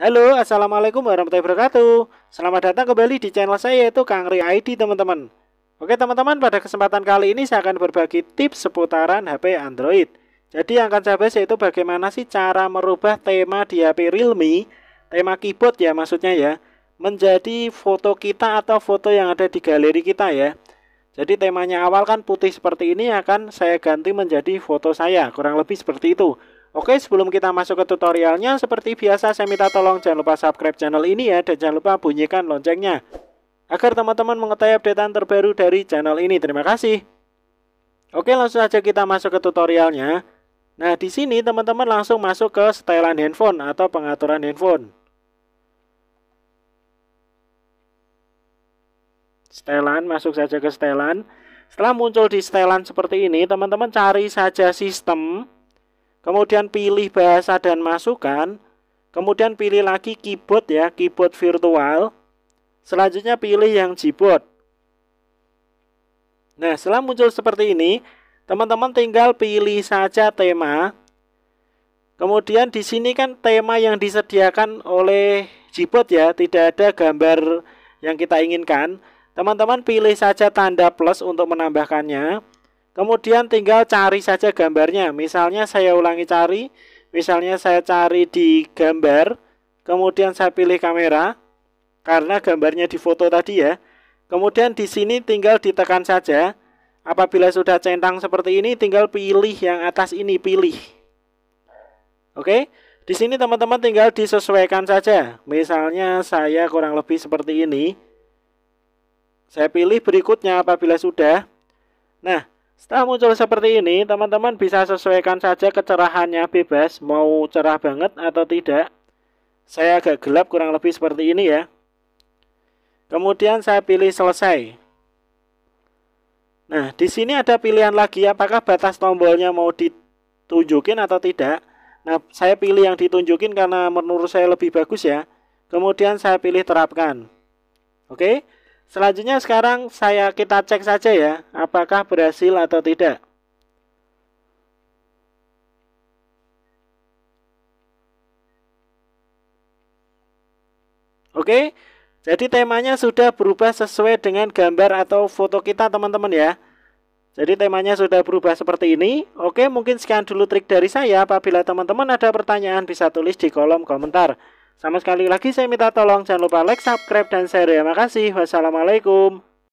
Halo, Assalamualaikum warahmatullahi wabarakatuh Selamat datang kembali di channel saya yaitu Kang Ri ID teman-teman Oke teman-teman, pada kesempatan kali ini saya akan berbagi tips seputaran HP Android Jadi yang akan saya bahas yaitu bagaimana sih cara merubah tema di HP Realme Tema keyboard ya maksudnya ya Menjadi foto kita atau foto yang ada di galeri kita ya Jadi temanya awal kan putih seperti ini akan saya ganti menjadi foto saya Kurang lebih seperti itu Oke, sebelum kita masuk ke tutorialnya, seperti biasa saya minta tolong jangan lupa subscribe channel ini ya, dan jangan lupa bunyikan loncengnya. Agar teman-teman mengetahui update terbaru dari channel ini, terima kasih. Oke, langsung saja kita masuk ke tutorialnya. Nah, di sini teman-teman langsung masuk ke setelan handphone atau pengaturan handphone. Setelan, masuk saja ke setelan. Setelah muncul di setelan seperti ini, teman-teman cari saja sistem. Kemudian pilih bahasa dan masukan. Kemudian pilih lagi keyboard ya, keyboard virtual. Selanjutnya pilih yang keyboard. Nah, setelah muncul seperti ini, teman-teman tinggal pilih saja tema. Kemudian di sini kan tema yang disediakan oleh keyboard ya, tidak ada gambar yang kita inginkan. Teman-teman pilih saja tanda plus untuk menambahkannya. Kemudian tinggal cari saja gambarnya. Misalnya saya ulangi cari, misalnya saya cari di gambar, kemudian saya pilih kamera karena gambarnya di foto tadi ya. Kemudian di sini tinggal ditekan saja. Apabila sudah centang seperti ini tinggal pilih yang atas ini pilih. Oke. Di sini teman-teman tinggal disesuaikan saja. Misalnya saya kurang lebih seperti ini. Saya pilih berikutnya apabila sudah. Nah, setelah muncul seperti ini, teman-teman bisa sesuaikan saja kecerahannya bebas, mau cerah banget atau tidak. Saya agak gelap kurang lebih seperti ini ya. Kemudian saya pilih selesai. Nah, di sini ada pilihan lagi apakah batas tombolnya mau ditunjukin atau tidak. Nah, saya pilih yang ditunjukin karena menurut saya lebih bagus ya. Kemudian saya pilih terapkan. Oke. Okay? Selanjutnya sekarang saya kita cek saja ya, apakah berhasil atau tidak. Oke, jadi temanya sudah berubah sesuai dengan gambar atau foto kita teman-teman ya. Jadi temanya sudah berubah seperti ini. Oke, mungkin sekian dulu trik dari saya. Apabila teman-teman ada pertanyaan bisa tulis di kolom komentar. Sama sekali lagi saya minta tolong jangan lupa like, subscribe, dan share ya. Makasih. Wassalamualaikum.